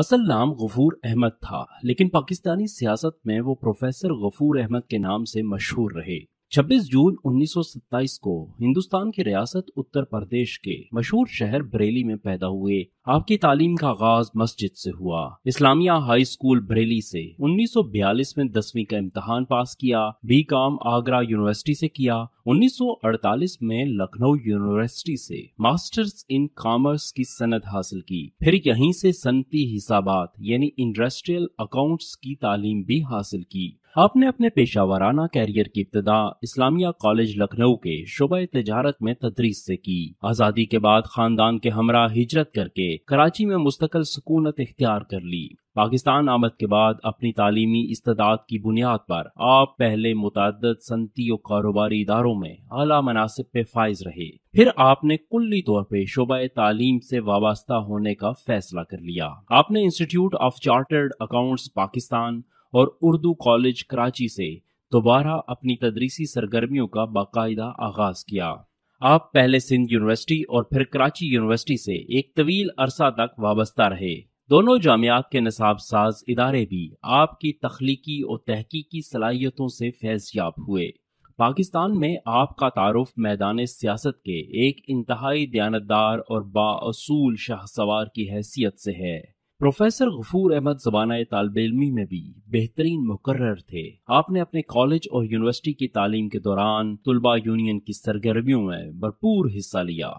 असल नाम गफूर अहमद था लेकिन पाकिस्तानी सियासत में वो प्रोफेसर गफूर अहमद के नाम से मशहूर रहे 26 जून 1927 को हिंदुस्तान की रियासत उत्तर प्रदेश के मशहूर शहर बरेली में पैदा हुए आपकी तालीम का आगाज मस्जिद से हुआ इस्लामिया हाई स्कूल बरेली से 1942 में दसवीं का इम्तहान पास किया बी काम आगरा यूनिवर्सिटी से किया 1948 में लखनऊ यूनिवर्सिटी से मास्टर्स इन कॉमर्स की सनद हासिल की फिर यहीं से सनती हिसाबात यानी इंडस्ट्रियल अकाउंट्स की तालीम भी हासिल की आपने अपने पेशा वाराना कैरियर की इब्तदा इस्लामिया कॉलेज लखनऊ के शुबा तजारत में तदरीस से की आज़ादी के बाद खानदान के हमरा हिजरत करके कराची में मुस्तकिल सुकूनत इख्तियार कर ली पाकिस्तान आमद के बाद अपनी तालीमी इस्तात की बुनियाद पर आप पहले मुतद सनती और कारोबारी इदारों में अला मनासिब पे फाइज रहे फिर आपने कुल्ली तौर पर शोबा तालीम से वाबस्ता होने का फैसला कर लिया आपने institute of chartered accounts Pakistan और उर्दू कॉलेज कराची से दोबारा अपनी तदरीसी सरगर्मियों का बाकायदा आगाज किया आप पहले सिंध यूनिवर्सिटी और फिर कराची यूनिवर्सिटी से एक तवील अरसा तक वाबस्ता रहे दोनों जामियात के नसाब साज इदारे भी आपकी तख्लीकी और तहकीकी सलाहियतों से फैज याब हुए पाकिस्तान में आपका तारफ मैदान सियासत के एक इंतहाई दयानतदार और बासूल शाह सवार की हैसियत से है प्रोफेसर गफूर अहमद जबाना तालब इलमी में भी बेहतरीन मुकर्र थे आपने अपने कॉलेज और यूनिवर्सिटी की तालीम के दौरान तलबा यूनियन की सरगर्मियों में भरपूर हिस्सा लिया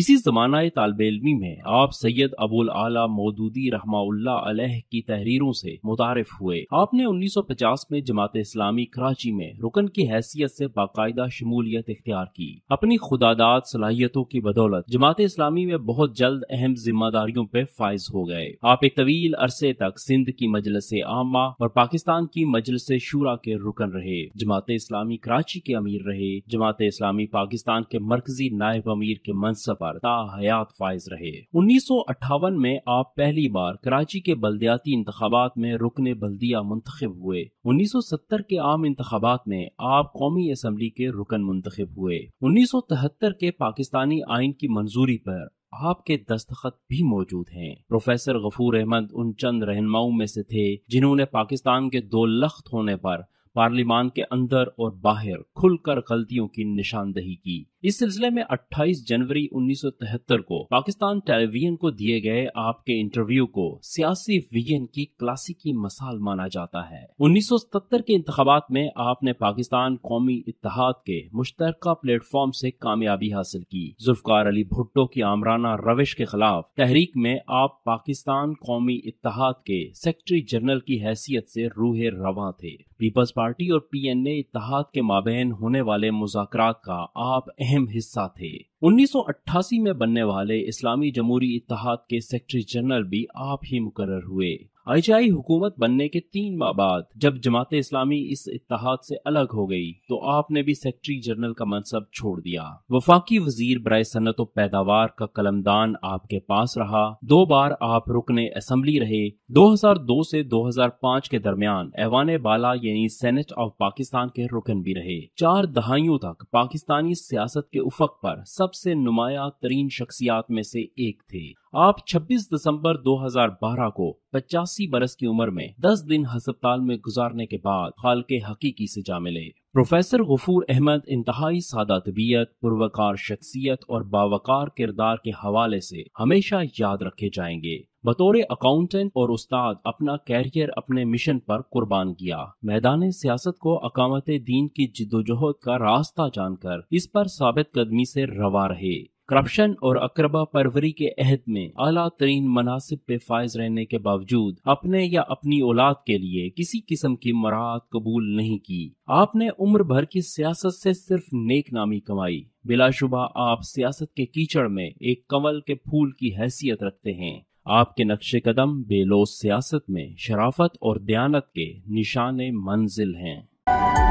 इसी ज़माना तालब इलमी में आप सैयद अबुल आला मौदूदी रहमाउल्ला अलह की तहरीरों से मुतारफ हुए आपने 1950 में जमात इस्लामी कराची में रुकन की हैसियत से बाकायदा शमूलियत इख्तियार की अपनी खुदादात सलाहियतों की बदौलत जमात इस्लामी में बहुत जल्द अहम जिम्मेदारियों पर फायज हो गए आप एक तवील अरसे तक सिंध की मजलस आमा और पाकिस्तान की मजलस शुरा के रुकन रहे जमात इस्लामी कराची के अमीर रहे जमात इस्लामी पाकिस्तान के मरकजी नायब अमीर के मनसब पर ताहयात फायज रहे उन्नीस सौ अट्ठावन में आप पहली बार कराची के बल्दियाती इंतबात में रुकने बल्दिया मुंतब हुए उन्नीस सौ सत्तर के आम इंतबात में आप कौमी असम्बली के रुकन मुंतब हुए उन्नीस सौ तिहत्तर के पाकिस्तानी आइन की मंजूरी पर आपके दस्तखत भी मौजूद हैं प्रोफेसर गफूर अहमद उन चंद रहनुमाओं में से थे जिन्होंने पाकिस्तान के दो लख्त होने पर पार्लिमान के अंदर और बाहर खुलकर गलतियों की निशानदही की इस सिलसिले में 28 जनवरी 1973 को पाकिस्तान टेलीविजन को दिए गए आपके इंटरव्यू को सियासी विजन की क्लासिकी मसाल माना जाता है 1977 के इंतबात में आपने पाकिस्तान कौमी इतिहाद के मुश्तर प्लेटफॉर्म से कामयाबी हासिल की जुल्फकार अली भुट्टो की आमराना रविश के खिलाफ तहरीक में आप पाकिस्तान कौमी इतिहाद के सेक्रेटरी जनरल की हैसियत से रूहे रवा थे पीपल्स पार्टी और पीएनए इतिहाद के माबेन होने वाले मुजाकर का आप अहम हिस्सा थे 1988 में बनने वाले इस्लामी जमहूरी इतिहाद के सेक्रेटरी जनरल भी आप ही मुकर हुए आईशाई हुकूमत बनने के तीन माह बाद जब जमात इस्लामी इस इतिहाद से अलग हो गई तो आपने भी सेक्रेटरी जनरल का मनसब छोड़ दिया वफाकी वजीर बरए सनत व पैदावार का कलमदान आपके पास रहा दो बार आप रुकने असम्बली रहे 2002 से 2005 के दरमियान ऐवान बाला यानी सेनेट ऑफ पाकिस्तान के रुकन भी रहे चार दहाइयों तक पाकिस्तानी सियासत के उफक पर सबसे नुमाया तरीन शख्सियात में से एक थे आप 26 दिसंबर 2012 को पचासी बरस की उम्र में 10 दिन हस्पताल में गुजारने के बाद खाल के हकीकी से जा मिले प्रोफेसर गफूर अहमद इंतहाई सादा तबीयत पुरवकार शख्सियत और बावकार किरदार के हवाले से हमेशा याद रखे जाएंगे बतौर अकाउंटेंट और उस्ताद अपना कैरियर अपने मिशन पर कुर्बान किया मैदान सियासत को अकामत दीन की जिदोजहद का रास्ता जानकर इस पर साबित कदमी से रवा रहे करप्शन और अकरबा परवरी के अहद में अला तरीन मनासिब पे फायज रहने के बावजूद अपने या अपनी औलाद के लिए किसी किस्म की मराहत कबूल नहीं की आपने उम्र भर की सियासत से सिर्फ नेक नामी कमाई बिलाशुबा आप सियासत के कीचड़ में एक कंवल के फूल की हैसियत रखते हैं आपके नक्शे कदम बेलोस सियासत में शराफत और दयानत के निशान मंजिल हैं